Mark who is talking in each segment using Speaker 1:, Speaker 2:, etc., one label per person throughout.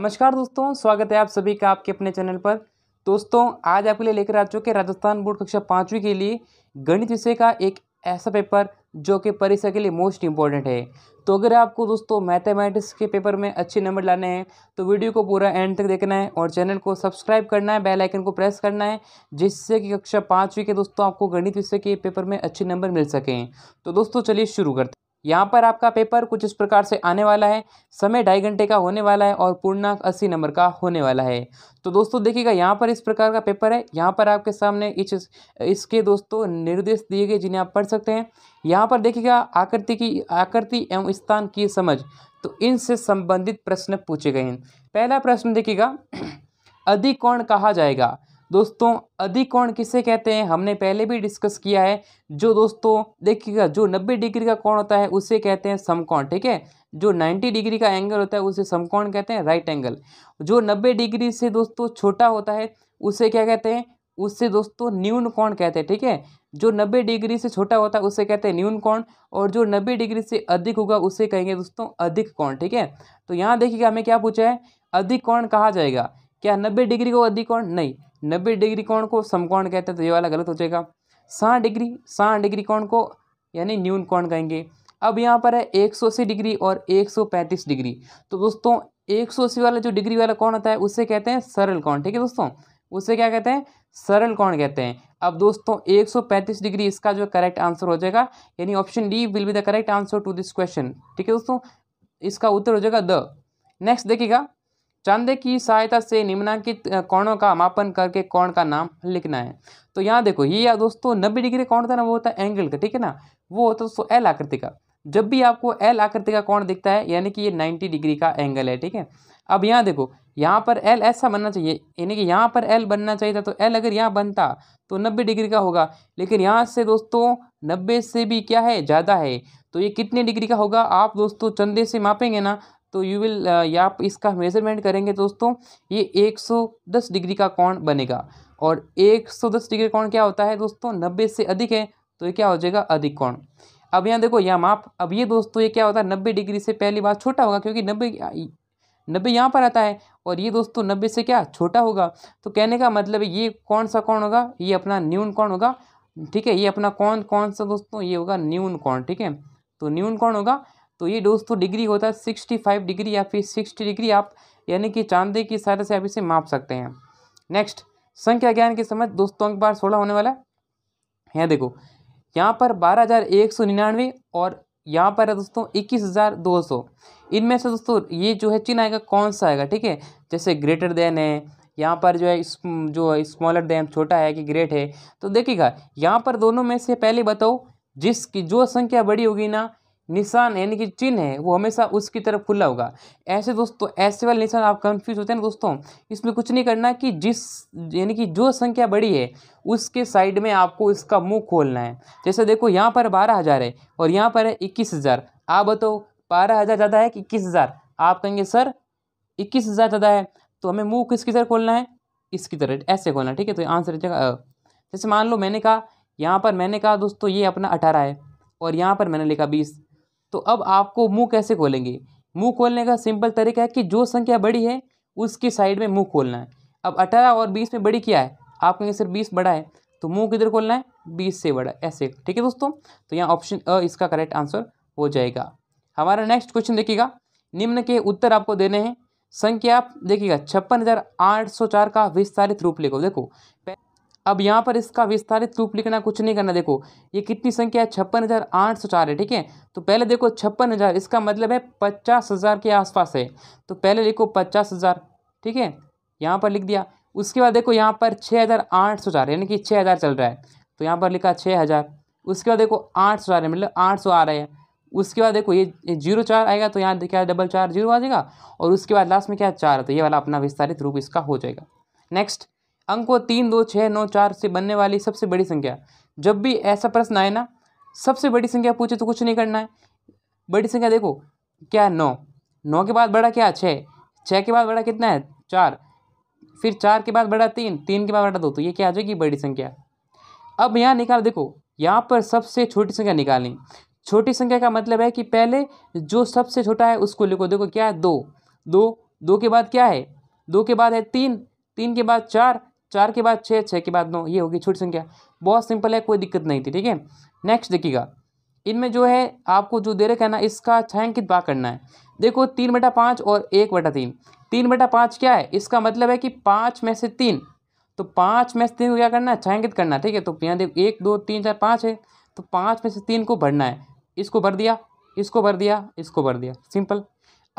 Speaker 1: नमस्कार दोस्तों स्वागत है आप सभी का आपके अपने चैनल पर दोस्तों आज आपके लिए लेकर आ चुके राजस्थान बोर्ड कक्षा पाँचवीं के लिए गणित विषय का एक ऐसा पेपर जो कि परीक्षा के लिए मोस्ट इंपॉर्टेंट है तो अगर आपको दोस्तों मैथमेटिक्स के पेपर में अच्छे नंबर लाने हैं तो वीडियो को पूरा एंड तक देखना है और चैनल को सब्सक्राइब करना है बेल आइकन को प्रेस करना है जिससे कि कक्षा पाँचवीं के दोस्तों आपको गणित विषय के पेपर में अच्छे नंबर मिल सकें तो दोस्तों चलिए शुरू करते हैं यहाँ पर आपका पेपर कुछ इस प्रकार से आने वाला है समय ढाई घंटे का होने वाला है और पूर्णांक अस्सी नंबर का होने वाला है तो दोस्तों देखिएगा यहाँ पर इस प्रकार का पेपर है यहाँ पर आपके सामने इस इसके दोस्तों निर्देश दिए गए जिन्हें आप पढ़ सकते हैं यहाँ पर देखिएगा आकृति की आकृति एवं स्थान की समझ तो इनसे संबंधित प्रश्न पूछे गए हैं पहला प्रश्न देखिएगा अधिकोण कहा जाएगा दोस्तों अधिकोण किसे कहते हैं हमने पहले भी डिस्कस किया है जो दोस्तों देखिएगा जो 90 डिग्री का कोण होता है उसे कहते हैं समकोण ठीक है जो 90 डिग्री का एंगल होता है उसे समकोण कहते हैं राइट एंगल जो 90 डिग्री से दोस्तों छोटा होता है उसे क्या कहते हैं उससे दोस्तों न्यून कोण कहते हैं ठीक है जो नब्बे डिग्री से छोटा होता है उसे कहते हैं न्यून कोण और जो नब्बे डिग्री से अधिक होगा उसे कहेंगे दोस्तों अधिक कोण ठीक है तो यहाँ देखिएगा हमें क्या पूछा है अधिक कोण कहा जाएगा क्या नब्बे डिग्री को अधिक कोण नहीं नब्बे डिग्री कोण को समकोण कहते हैं तो ये वाला गलत हो जाएगा साठ डिग्री साठ डिग्री कोण को यानी न्यून कोण कहेंगे अब यहाँ पर है एक सौ अस्सी डिग्री और एक सौ पैंतीस डिग्री तो दोस्तों एक सौ अस्सी वाला जो डिग्री वाला कौन होता है उसे कहते हैं सरल कौन ठीक है दोस्तों उसे क्या कहते हैं सरल कौन कहते हैं अब दोस्तों 135 डिग्री इसका जो करेक्ट आंसर हो जाएगा यानी option D will be the correct answer to this question ठीक है दोस्तों इसका उत्तर हो जाएगा द नेक्स्ट देखिएगा चांदे की सहायता से निम्नांकित कोणों का मापन करके कोण का नाम लिखना है तो यहाँ देखो ये या दोस्तों नब्बे डिग्री कोण था ना वो होता है एंगल का ठीक है ना वो होता है दोस्तों एल आकृति का जब भी आपको एल आकृति का कोण दिखता है यानी कि ये नाइन्टी डिग्री का एंगल है ठीक है अब यहाँ देखो यहाँ पर एल ऐसा बनना चाहिए यानी कि यहाँ पर एल बनना चाहिए था तो एल अगर यहाँ बनता तो नब्बे डिग्री का होगा लेकिन यहाँ से दोस्तों नब्बे से भी क्या है ज़्यादा है तो ये कितने डिग्री का होगा आप दोस्तों चंदे से मापेंगे ना तो यू विल uh, या आप इसका मेजरमेंट करेंगे दोस्तों ये 110 डिग्री का कोण बनेगा और 110 डिग्री कोण क्या होता है दोस्तों नब्बे से अधिक है तो ये क्या हो जाएगा अधिक कोण अब यहाँ देखो यहाँ माप अब ये दोस्तों ये क्या होता है नब्बे डिग्री से पहली बार छोटा होगा क्योंकि नब्बे नब्बे यहाँ पर आता है और ये दोस्तों नब्बे से क्या छोटा होगा तो कहने का मतलब ये कौन सा कौन होगा ये अपना न्यून कौन होगा ठीक है ये अपना कौन कौन सा दोस्तों ये होगा न्यून कौन ठीक है तो न्यून कौन होगा तो ये दोस्तों डिग्री होता है सिक्सटी फाइव डिग्री या फिर सिक्सटी डिग्री आप यानी कि चांदे की सहायता से आप इसे माप सकते हैं नेक्स्ट संख्या ज्ञान के समय दोस्तों अंक बार सोलह होने वाला है यहाँ देखो यहाँ पर बारह हज़ार एक सौ निन्यानवे और यहाँ पर है दोस्तों इक्कीस हज़ार दो सौ इनमें से दोस्तों ये जो है चिन्ह आएगा कौन सा आएगा ठीक है जैसे ग्रेटर देन है यहाँ पर जो है इस, जो स्मॉलर देन छोटा है कि ग्रेट है तो देखिएगा यहाँ पर दोनों में से पहले बताओ जिसकी जो संख्या बड़ी होगी ना निशान यानी कि चिन्ह है वो हमेशा उसकी तरफ खुला होगा ऐसे दोस्तों ऐसे वाले निशान आप कंफ्यूज होते हैं दोस्तों इसमें कुछ नहीं करना कि जिस यानी कि जो संख्या बड़ी है उसके साइड में आपको इसका मुंह खोलना है जैसे देखो यहाँ पर बारह हज़ार है और यहाँ पर है इक्कीस हज़ार आप बताओ बारह हज़ार ज़्यादा है कि इक्कीस हज़ार आप कहेंगे सर इक्कीस हज़ार ज़्यादा है तो हमें मुँह किसकी तरह खोलना है इसकी तरह ऐसे खोलना ठीक है तो आंसर जैसे मान लो मैंने कहा यहाँ पर मैंने कहा दोस्तों ये अपना अठारह है और यहाँ पर मैंने लिखा बीस तो अब आपको मुँह कैसे खोलेंगे मुँह खोलने का सिंपल तरीका है कि जो संख्या बड़ी है उसकी साइड में मुँह खोलना है अब अठारह और बीस में बड़ी क्या है आप कहेंगे सिर्फ बीस बड़ा है तो मुँह किधर खोलना है बीस से बड़ा ऐसे ठीक है दोस्तों तो यहाँ ऑप्शन अ इसका करेक्ट आंसर हो जाएगा हमारा नेक्स्ट क्वेश्चन देखिएगा निम्न के उत्तर आपको देने हैं संख्या आप देखिएगा छप्पन हज़ार आठ सौ चार का विस्तारित रूप लिखो देखो अब यहाँ पर इसका विस्तारित रूप लिखना कुछ नहीं करना देखो ये कितनी संख्या है छप्पन हज़ार आठ सौ चार है ठीक है तो पहले देखो छप्पन हज़ार इसका मतलब है पचास हज़ार के आसपास है तो पहले लिखो पचास हज़ार ठीक है यहाँ पर लिख दिया उसके बाद देखो यहाँ पर छः हज़ार आठ सौ चार यानी कि छः हज़ार चल रहा है तो यहाँ पर लिखा छः हज़ार उसके बाद देखो आठ सौ आ है मतलब आठ सौ आ रहे हैं उसके बाद देखो ये जीरो चार आएगा तो यहाँ क्या डबल चार जीरो आ जाएगा और उसके बाद लास्ट में क्या चार है तो ये वाला अपना विस्तारित रूप इसका हो जाएगा नेक्स्ट अंकों तीन दो छः नौ चार से बनने वाली सबसे बड़ी संख्या जब भी ऐसा प्रश्न आए ना सबसे बड़ी संख्या पूछे तो कुछ नहीं करना है बड़ी संख्या देखो क्या है नौ नौ के बाद बड़ा क्या छः छः के बाद बड़ा कितना है चार फिर चार के बाद बड़ा तीन तीन के बाद बड़ा दो तो ये क्या आ जाएगी बड़ी संख्या अब यहाँ निकाल देखो यहाँ पर सबसे छोटी संख्या निकालनी छोटी संख्या का मतलब है कि पहले जो सबसे छोटा है उसको लिखो देखो क्या है दो दो दो के बाद क्या है दो के बाद है तीन तीन के बाद चार चार के बाद छः छः के बाद नौ ये होगी छोटी संख्या बहुत सिंपल है कोई दिक्कत नहीं थी ठीक है नेक्स्ट देखिएगा इनमें जो है आपको जो दे रखा है ना इसका छायांकित भाग करना है देखो तीन बटा पाँच और एक बटा तीन तीन बटा पाँच क्या है इसका मतलब है कि पाँच में से तीन तो पाँच में से तीन को क्या करना है छायांकित करना है ठीक है तो यहाँ देखो एक दो तीन चार पाँच है तो पाँच में से तीन को भरना है इसको भर दिया इसको भर दिया इसको भर दिया सिंपल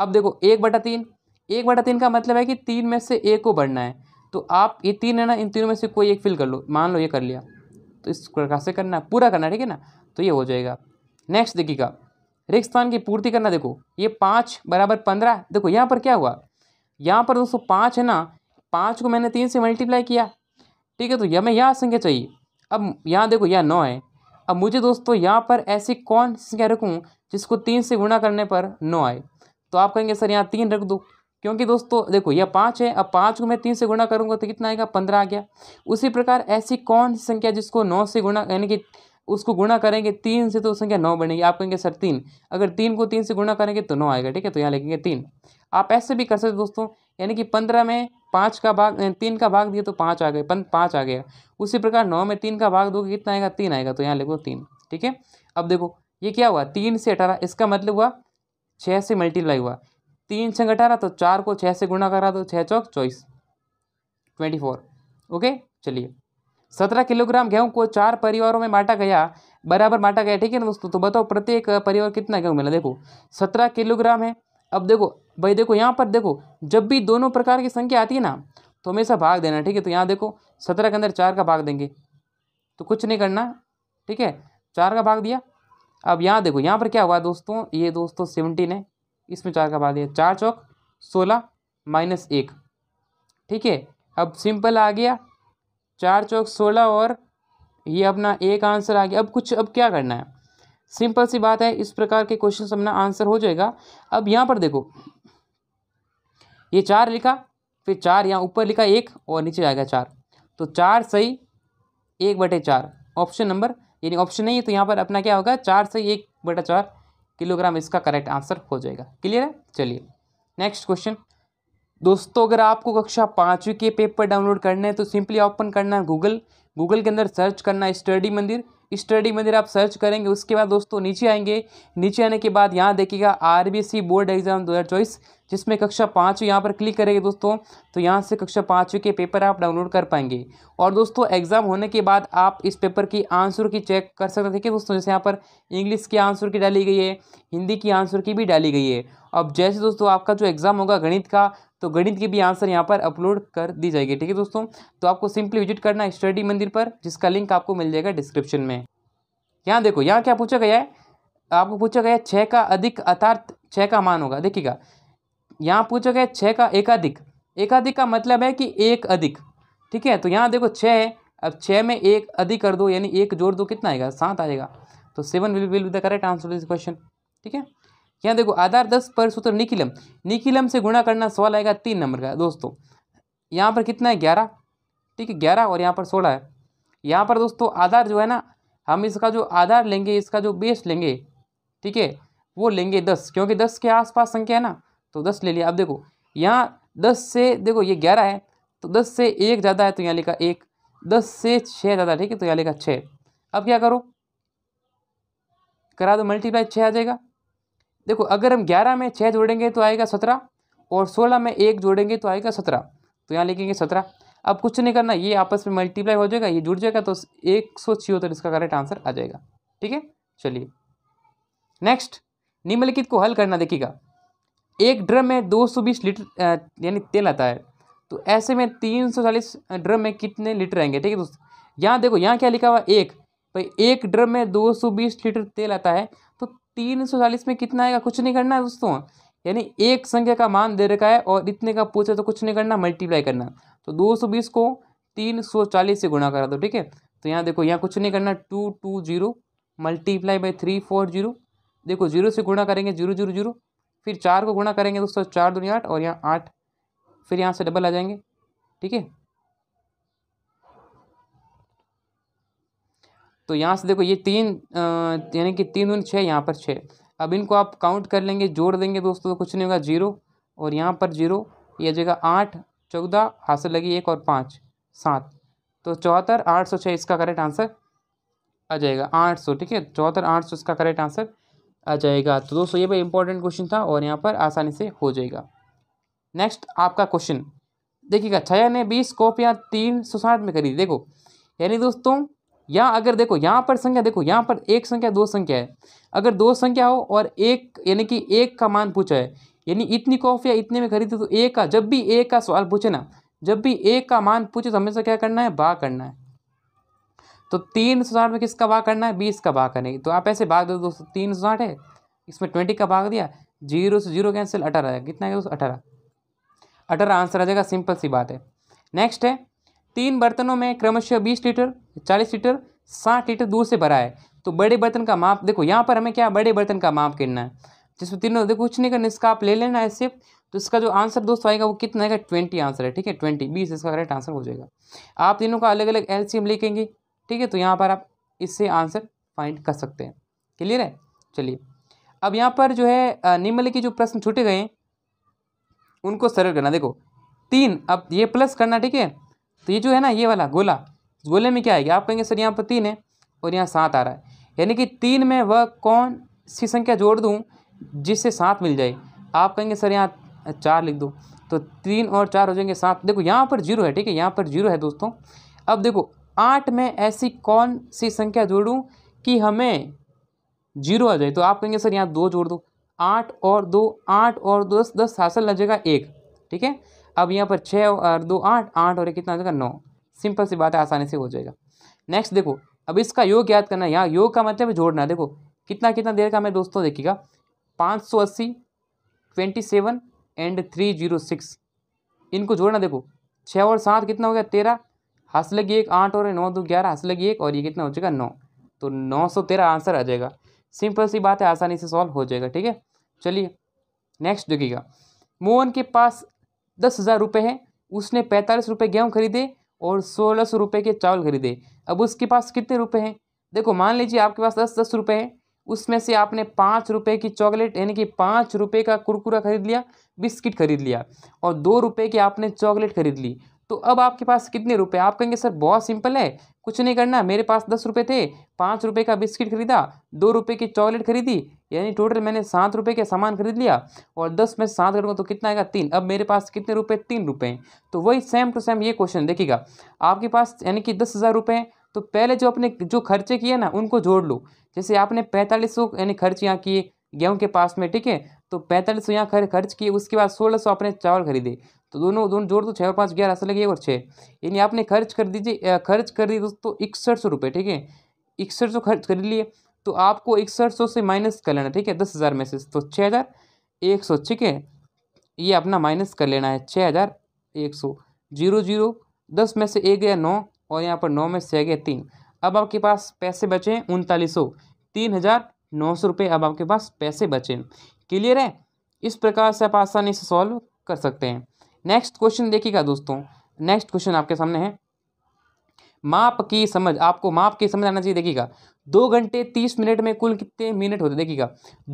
Speaker 1: अब देखो एक बटा तीन एक बटा तीन का मतलब है कि तीन में से एक को भरना है तो आप ये तीन है ना इन तीनों में से कोई एक फिल कर लो मान लो ये कर लिया तो इस प्रकार से करना पूरा करना ठीक है ना तो ये हो जाएगा नेक्स्ट देखिएगा रिक्त स्थान की पूर्ति करना देखो ये पाँच बराबर पंद्रह देखो यहाँ पर क्या हुआ यहाँ पर दोस्तों पाँच है ना पाँच को मैंने तीन से मल्टीप्लाई किया ठीक है तो हमें यह संख्या चाहिए अब यहाँ देखो यह नौ है अब मुझे दोस्तों यहाँ पर ऐसी कौन संख्या रखूँ जिसको तीन से गुणा करने पर नौ आए तो आप कहेंगे सर यहाँ तीन रख दो क्योंकि दोस्तों देखो यह पाँच है अब पाँच को मैं तीन से गुणा करूँगा तो कितना आएगा पंद्रह आ गया उसी प्रकार ऐसी कौन सी संख्या जिसको नौ से गुणा यानी कि उसको गुणा करेंगे तीन से तो संख्या नौ बनेगी आप कहेंगे सर तीन अगर तीन को तीन से गुणा करेंगे तो नौ आएगा ठीक है तो यहाँ लिखेंगे तीन आप ऐसे भी कर सकते दोस्तों यानी कि पंद्रह में पाँच का भाग तीन का भाग दिए तो पाँच आ गए पाँच आ गया उसी प्रकार नौ में तीन का भाग दोगे कितना आएगा तीन आएगा तो यहाँ लिखो तीन ठीक है अब देखो ये क्या हुआ तीन से अठारह इसका मतलब हुआ छः से मल्टीप्लाई हुआ तीन छः अठारह तो चार को छः से गुणा करा दो छः चौक चौबीस ट्वेंटी फोर ओके चलिए सत्रह किलोग्राम गेहूँ को चार परिवारों में बांटा गया बराबर बांटा गया ठीक है ना दोस्तों तो बताओ प्रत्येक परिवार कितना गेहूँ मिला देखो सत्रह किलोग्राम है अब देखो भाई देखो यहाँ पर देखो जब भी दोनों प्रकार की संख्या आती है ना तो हमेशा भाग देना ठीक है तो यहाँ देखो सत्रह के अंदर चार का भाग देंगे तो कुछ नहीं करना ठीक है चार का भाग दिया अब यहाँ देखो यहाँ पर क्या हुआ दोस्तों ये दोस्तों सेवनटीन है इसमें चार का भाग दिया चार चौक सोलह माइनस एक ठीक है अब सिंपल आ गया चार चौक सोलह और ये अपना एक आंसर आ गया अब कुछ अब क्या करना है सिंपल सी बात है इस प्रकार के क्वेश्चन अपना आंसर हो जाएगा अब यहाँ पर देखो ये चार लिखा फिर चार यहाँ ऊपर लिखा एक और नीचे आ गया चार तो चार सही एक बटे चार ऑप्शन नंबर यानी ऑप्शन नहीं है तो यहाँ पर अपना क्या होगा चार सही एक बटा चार किलोग्राम इसका करेक्ट आंसर हो जाएगा क्लियर है चलिए नेक्स्ट क्वेश्चन दोस्तों अगर आपको कक्षा पाँचवीं के पेपर डाउनलोड तो करना है तो सिंपली ओपन करना है गूगल गूगल के अंदर सर्च करना है स्टडी मंदिर स्टडी में आप सर्च करेंगे उसके बाद दोस्तों नीचे आएंगे नीचे आने के बाद यहाँ देखिएगा आर बोर्ड एग्जाम दो हज़ार जिसमें कक्षा पाँच यहाँ पर क्लिक करेंगे दोस्तों तो यहाँ से कक्षा पाँच के पेपर आप डाउनलोड कर पाएंगे और दोस्तों एग्ज़ाम होने के बाद आप इस पेपर की आंसर की चेक कर सकते हैं कि दोस्तों जैसे यहाँ पर इंग्लिश की आंसर की डाली गई है हिंदी की आंसर की भी डाली गई है अब जैसे दोस्तों आपका जो एग्ज़ाम होगा गणित का तो गणित की भी आंसर यहाँ पर अपलोड कर दी जाएगी ठीक है दोस्तों तो आपको सिंपली विजिट करना है स्टडी मंदिर पर जिसका लिंक आपको मिल जाएगा डिस्क्रिप्शन में यहाँ देखो यहाँ क्या पूछा गया है आपको पूछा गया छः का अधिक अर्थार्थ छः का मान होगा देखिएगा यहाँ पूछा गया छः का एकाधिक एकाधिक का मतलब है कि एक अधिक ठीक है तो यहाँ देखो छः है अब छः में एक अधिक कर दो यानी एक जोड़ दो कितना आएगा सात आएगा तो seven will will the correct answer to this question ठीक है यहाँ देखो आधार दस पर सूत्र निकिलम निकिलम से गुणा करना सवाल आएगा तीन नंबर का दोस्तों यहाँ पर कितना है ग्यारह ठीक है ग्यारह और यहाँ पर सोलह है यहाँ पर दोस्तों आधार जो है ना हम इसका जो आधार लेंगे इसका जो बेस लेंगे ठीक है वो लेंगे दस क्योंकि दस के आसपास संख्या है ना तो दस ले लिया अब देखो यहाँ दस से देखो ये ग्यारह है तो दस से एक ज़्यादा है तो यहाँ लिखा एक दस से छः ज़्यादा ठीक है तो यहाँ लिखा छः अब क्या करो करा दो मल्टीप्लाई छः आ जाएगा देखो अगर हम ग्यारह में छः जोड़ेंगे तो आएगा सत्रह और सोलह में एक जोड़ेंगे तो आएगा सत्रह तो यहाँ लिखेंगे सत्रह अब कुछ नहीं करना ये आपस में मल्टीप्लाई हो जाएगा ये जुड़ जाएगा तो एक सौ छिहत्तर इसका करेक्ट आंसर आ जाएगा ठीक है चलिए नेक्स्ट निम्नलिखित को हल करना देखिएगा एक ड्रम में 220 लीटर यानी तेल आता है तो ऐसे में 340 ड्रम में कितने लीटर आएंगे ठीक है दोस्तों यहाँ देखो यहाँ क्या लिखा हुआ एक भाई एक ड्रम में 220 लीटर तेल आता है तीन सौ चालीस में कितना आएगा कुछ नहीं करना है दोस्तों यानी एक संख्या का मान दे रखा है और इतने का पूछे तो कुछ नहीं करना मल्टीप्लाई करना तो दो सौ बीस को तीन सौ चालीस से गुणा करा दो ठीक है तो यहाँ देखो यहाँ कुछ नहीं करना two two zero multiply by three four zero देखो जीरो से गुणा करेंगे जीरो जीरो जीरो फिर चार को गुणा करेंगे दोस्तों चार दो आठ और यहाँ आठ फिर यहाँ से डबल आ जाएंगे ठीक है तो यहाँ से देखो ये तीन यानी कि तीन दून छः यहाँ पर छः अब इनको आप काउंट कर लेंगे जोड़ देंगे दोस्तों तो कुछ नहीं होगा जीरो और यहाँ पर जीरो ये जगह आठ चौदह हाथ से लगी एक और पाँच सात तो चौहत्तर आठ सौ छः इसका करेक्ट आंसर आ जाएगा आठ सौ ठीक है चौहत्तर आठ सौ इसका करेक्ट आंसर आ जाएगा तो दोस्तों ये भाई इंपॉर्टेंट क्वेश्चन था और यहाँ पर आसानी से हो जाएगा नेक्स्ट आपका क्वेश्चन देखिएगा छया ने बीस कॉपियाँ तीन सौ साठ में करी देखो यानी दोस्तों यहाँ अगर देखो यहाँ पर संख्या देखो यहाँ पर एक संख्या दो संख्या है अगर दो संख्या हो और एक यानी कि एक का मान पूछा है यानी इतनी कॉफ़ी या इतने में खरीदे तो एक का जब भी एक का सवाल पूछे ना जब भी एक का मान पूछे तो हमेशा क्या करना है बा करना है तो तीन सौ साठ में किसका बा करना है बीस का बा करने तो आप ऐसे भाग दो दोस्तों तीन सौ साठ है इसमें ट्वेंटी का भाग दिया जीरो से जीरो कैंसिल अठारह कितना है दोस्तों अठारह अठारह आंसर आ जाएगा सिंपल सी बात है नेक्स्ट है तीन बर्तनों में क्रमशः बीस लीटर चालीस लीटर साठ लीटर दूध से भरा है तो बड़े बर्तन का माप देखो यहाँ पर हमें क्या बड़े बर्तन का माप करना है जिसमें तीनों देखो कुछ नहीं करना इसका आप ले लेना है सिर्फ तो इसका जो आंसर दोस्तों आएगा वो कितना आएगा ट्वेंटी आंसर है ठीक है ट्वेंटी बीस इसका करेक्ट आंसर हो जाएगा आप तीनों का अलग अलग एलसीएम लिखेंगे ठीक है तो यहाँ पर आप इससे आंसर फाइंड कर सकते हैं क्लियर है चलिए अब यहाँ पर जो है निम्नलिखित जो प्रश्न छूटे गए हैं उनको सरल करना देखो तीन अब ये प्लस करना ठीक है तो ये जो है ना ये वाला गोला गोले में क्या आएगा आप कहेंगे सर यहाँ पर तीन है और यहाँ सात आ रहा है यानी कि तीन में वह कौन सी संख्या जोड़ दूँ जिससे सात मिल जाए आप कहेंगे सर यहाँ चार लिख दो तो तीन और चार हो जाएंगे सात देखो यहाँ पर जीरो है ठीक है यहाँ पर जीरो है दोस्तों अब देखो आठ में ऐसी कौन सी संख्या जोड़ूँ कि हमें जीरो आ जाए तो आप कहेंगे सर यहाँ दो जोड़ दो आठ और दो आठ और दस दस हासिल लग जाएगा एक ठीक है अब यहाँ पर छः और दो आठ आठ और एक कितना हो जाएगा नौ सिंपल सी बात है आसानी से हो जाएगा नेक्स्ट देखो अब इसका योग याद करना यहाँ योग का मतलब जोड़ना देखो कितना कितना देर का मैं दोस्तों देखिएगा पाँच सौ अस्सी twenty seven and three zero six इनको जोड़ना देखो छः और सात कितना हो गया तेरह हंस लगी एक आठ और नौ दो ग्यारह हंस लगी एक और ये कितना हो जाएगा नौ तो नौ सौ तेरह आंसर आ जाएगा सिंपल सी बात है आसानी से सॉल्व हो जाएगा ठीक है चलिए नेक्स्ट देखिएगा मोहन के पास दस हज़ार रुपये हैं उसने पैंतालीस रुपये गेहूँ खरीदे और सोलह सौ रुपये के चावल खरीदे अब उसके पास कितने रुपये हैं देखो मान लीजिए आपके पास दस दस रुपये हैं उसमें से आपने पाँच रुपये की चॉकलेट यानी कि पाँच रुपये का कुरकुरा खरीद लिया बिस्किट खरीद लिया और दो रुपये की आपने चॉकलेट खरीद ली तो अब आपके पास कितने रुपये आप कहेंगे सर बहुत सिंपल है कुछ नहीं करना मेरे पास दस रुपये थे पाँच रुपये का बिस्किट खरीदा दो रुपये की चॉकलेट खरीदी यानी टोटल मैंने सात रुपये का सामान खरीद लिया और दस में सात करूँगा तो कितना आएगा तीन अब मेरे पास कितने रुपये तीन रुपये तो वही सेम टू सेम ये क्वेश्चन देखिएगा आपके पास यानी कि दस हज़ार रुपये तो पहले जो अपने जो खर्चे किए ना उनको जोड़ लो जैसे आपने पैंतालीस सौ यानी खर्च यहाँ किए गेहूँ के पास में ठीक है तो पैंतालीस सौ यहाँ खर्च किए उसके बाद सोलह सौ आपने चावल खरीदे तो दोनों दोनों जोड़ दो छः और पाँच ग्यारह असल एक और छः यानी आपने खर्च कर दीजिए खर्च कर दिए दोस्तों इकसठ सौ रुपये ठीक है इकसठ सौ खर्च कर लिए तो आपको इकसठ सौ से माइनस कर लेना ठीक है दस हज़ार में से तो छः हज़ार एक सौ ठीक है ये अपना माइनस कर लेना है छः हज़ार एक सौ जीरो जीरो दस में से एक गया नौ और यहाँ पर नौ में से आ गया तीन अब आपके पास पैसे बचे हैं उनतालीस सौ तीन हज़ार नौ सौ रुपये अब आपके पास पैसे बचे क्लियर है इस प्रकार से आप आसानी से सॉल्व कर सकते हैं नेक्स्ट क्वेश्चन देखिएगा दोस्तों नेक्स्ट क्वेश्चन आपके सामने है माप की समझ आपको माप की समझ आना चाहिए देखिएगा दो घंटे तीस मिनट में कुल कितने मिनट होते देखिएगा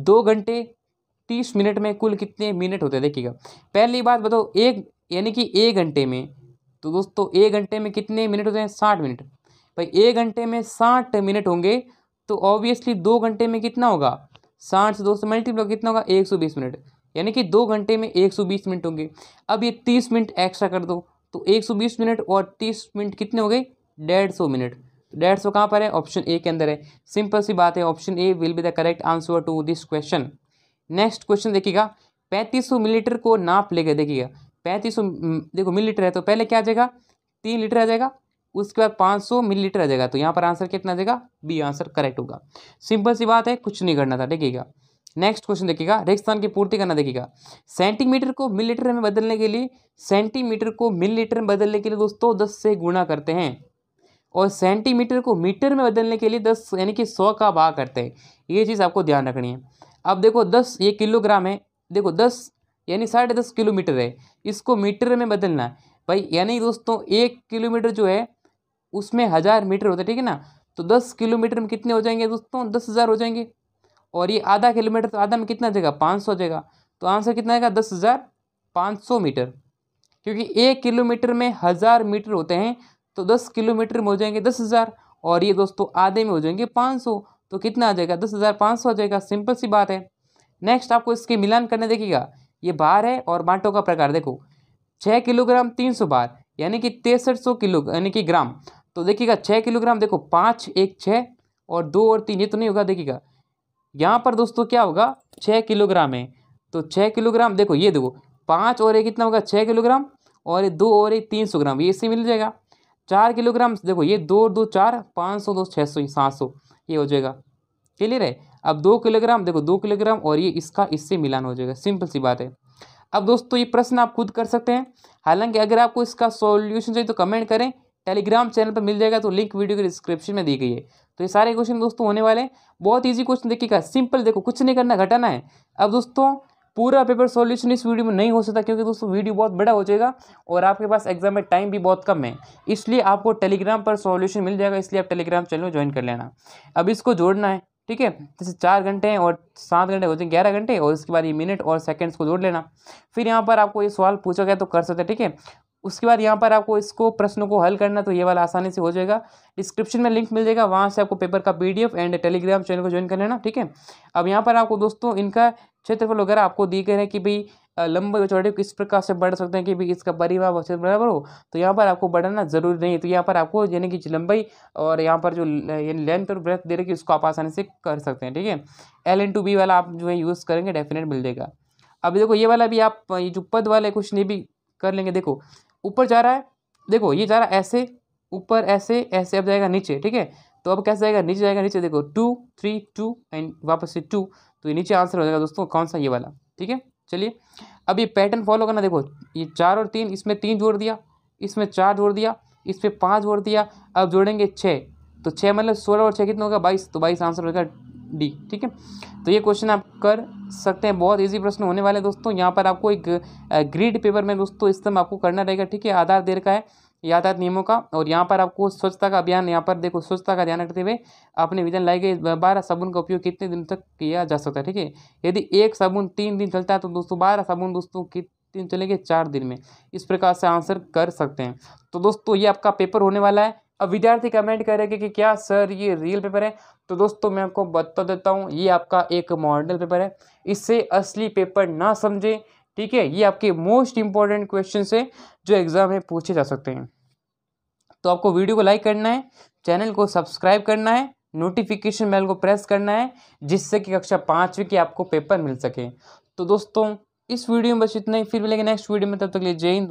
Speaker 1: दो घंटे तीस मिनट में कुल कितने मिनट होते देखिएगा पहली बात बताओ एक यानी कि एक घंटे में तो दोस्तों एक घंटे में कितने मिनट होते हैं साठ मिनट भाई एक घंटे में साठ मिनट होंगे तो ऑब्वियसली दो घंटे में कितना होगा साठ से दो सौ मल्टीप्लाई कितना होगा एक सौ बीस मिनट यानी कि दो घंटे में एक सौ बीस मिनट होंगे अब ये तीस मिनट एक्स्ट्रा कर दो तो एक सौ बीस मिनट और तीस मिनट कितने हो गए डेढ़ सौ मिनट तो डेढ़ सौ कहाँ पर है ऑप्शन ए के अंदर है सिंपल सी बात है option A will be the correct answer to this question next question देखिएगा पैंतीस सौ मिलीलीटर को नाप लेगा देखिएगा पैंतीस सौ हम्म, देखो मिलीलीटर है तो पहले क्या आ जाएगा तीन लीटर आ जाएगा उसके बाद 500 मिलीलीटर आ जाएगा तो यहाँ पर आंसर कितना आ जाएगा बी आंसर करेक्ट होगा सिंपल सी बात है कुछ नहीं करना था देखिएगा नेक्स्ट क्वेश्चन देखिएगा रेगिस्तान की पूर्ति करना देखिएगा सेंटीमीटर को मिलीलीटर में बदलने के लिए सेंटीमीटर को मिलीलीटर में बदलने के लिए दोस्तों दस से गुणा करते हैं और सेंटीमीटर को मीटर में बदलने के लिए दस यानी कि सौ का भाग करते हैं ये चीज़ आपको ध्यान रखनी है अब देखो दस ये किलोग्राम है देखो दस यानी साढ़े दस किलोमीटर है इसको मीटर में बदलना भाई यानी दोस्तों एक किलोमीटर जो है उसमें हज़ार मीटर होता है ठीक है ना तो दस किलोमीटर में कितने हो जाएंगे दोस्तों दस हज़ार हो जाएंगे और ये आधा किलोमीटर तो आधा में कितना जाएगा पाँच सौ जाएगा तो आंसर कितना आएगा दस हज़ार पाँच सौ मीटर क्योंकि एक किलोमीटर में हज़ार मीटर होते हैं तो दस किलोमीटर में हो जाएंगे दस हज़ार और ये दोस्तों आधे में हो जाएंगे पाँच सौ तो कितना आ जाएगा दस हज़ार पाँच सौ आ जाएगा सिंपल सी बात है नेक्स्ट आपको इसके मिलान करने देखिएगा ये बार है और बांटों का प्रकार देखो छः किलोग्राम तीन सौ बार यानी कि तिरसठ सौ किलो यानी कि ग्राम तो देखिएगा छः किलोग्राम देखो पाँच एक छः और दो और तीन ये तो नहीं होगा देखिएगा यहाँ पर दोस्तों क्या होगा छः किलोग्राम है तो छः किलोग्राम देखो ये देखो पाँच और एक कितना होगा छः किलोग्राम और ये दो और एक तीन सौ ग्राम ये इससे मिल जाएगा चार किलोग्राम देखो ये दो दो चार पाँच सौ दो छः सौ सात सौ ये हो जाएगा क्लियर है अब दो किलोग्राम देखो दो किलोग्राम और ये इसका इससे मिलान हो जाएगा सिंपल सी बात है अब दोस्तों ये प्रश्न आप खुद कर सकते हैं हालांकि अगर आपको इसका सॉल्यूशन चाहिए तो कमेंट करें टेलीग्राम चैनल पर मिल जाएगा तो लिंक वीडियो के डिस्क्रिप्शन में दी गई है तो ये सारे क्वेश्चन दोस्तों होने वाले हैं बहुत ईजी क्वेश्चन देखिएगा सिंपल देखो कुछ नहीं करना घटाना है अब दोस्तों पूरा पेपर सॉल्यूशन इस वीडियो में नहीं हो सकता क्योंकि दोस्तों वीडियो बहुत बड़ा हो जाएगा और आपके पास एग्जाम में टाइम भी बहुत कम है इसलिए आपको टेलीग्राम पर सॉल्यूशन मिल जाएगा इसलिए आप टेलीग्राम चैनल ज्वाइन कर लेना अब इसको जोड़ना है ठीक है जैसे चार घंटे हैं और सात घंटे हो जाएंगे ग्यारह घंटे और इसके बाद ये मिनट और सेकंड्स को जोड़ लेना फिर यहाँ पर आपको ये सवाल पूछा गया तो कर सकते हैं ठीक है उसके बाद यहाँ पर आपको इसको प्रश्नों को हल करना तो ये वाला आसानी से हो जाएगा डिस्क्रिप्शन में लिंक मिल जाएगा वहाँ से आपको पेपर का पी एंड टेलीग्राम चैनल को ज्वाइन कर लेना ठीक है अब यहाँ पर आपको दोस्तों इनका क्षेत्रफल वगैरह आपको दिए गए हैं कि भाई लंबे चौड़े किस प्रकार से बढ़ सकते हैं कि भाई इसका परिवार बराबर हो तो यहाँ पर आपको बढ़ना जरूरी नहीं है तो यहाँ पर आपको यानी कि लंबाई और यहाँ पर जो लेंथ और ब्रेथ दे रही है उसको आप आसानी से कर सकते हैं ठीक है एल एन टू बी वाला आप जो है यूज़ करेंगे डेफिनेट मिल जाएगा अब देखो ये वाला भी आप ये जो पद वाले कुछ नहीं भी कर लेंगे देखो ऊपर जा रहा है देखो ये जा रहा है ऐसे ऊपर ऐसे ऐसे अब जाएगा नीचे ठीक है तो अब कैसे जाएगा नीचे जाएगा नीचे देखो टू थ्री टू एंड वापस से टू तो ये नीचे आंसर हो जाएगा दोस्तों कौन सा ये वाला ठीक है चलिए अब ये पैटर्न फॉलो करना देखो ये चार और तीन इसमें तीन जोड़ दिया इसमें चार जोड़ दिया इस पर पाँच जोड़ दिया अब जोड़ेंगे छः तो छः मतलब सोलह और छः कितना होगा बाईस तो बाईस आंसर होगा डी ठीक है तो ये क्वेश्चन आप कर सकते हैं बहुत इजी प्रश्न होने वाले दोस्तों यहाँ पर आपको एक ग्रीड पेपर में दोस्तों इस समय आपको करना रहेगा ठीक है आधार देर का है यातायात नियमों का और यहाँ पर आपको स्वच्छता का अभियान यहाँ पर देखो स्वच्छता का ध्यान रखते हुए आपने विजन लाई गई बारह साबुन का उपयोग कितने दिन तक किया जा सकता है ठीक है यदि एक साबुन तीन दिन चलता है तो दोस्तों बारह साबुन दोस्तों कितने दिन चलेंगे चार दिन में इस प्रकार से आंसर कर सकते हैं तो दोस्तों ये आपका पेपर होने वाला है अब विद्यार्थी कमेंट करेंगे कि क्या सर ये रियल पेपर है तो दोस्तों मैं आपको बता देता हूँ ये आपका एक मॉडल पेपर है इससे असली पेपर ना समझें ठीक है ये आपके मोस्ट इंपॉर्टेंट क्वेश्चन है जो एग्ज़ाम में पूछे जा सकते हैं तो आपको वीडियो को लाइक करना है चैनल को सब्सक्राइब करना है नोटिफिकेशन बेल को प्रेस करना है जिससे कि कक्षा पाँचवीं के आपको पेपर मिल सके तो दोस्तों इस वीडियो में बस इतना ही फिर मिलेंगे नेक्स्ट वीडियो में तब तक तो लिए जय हिंद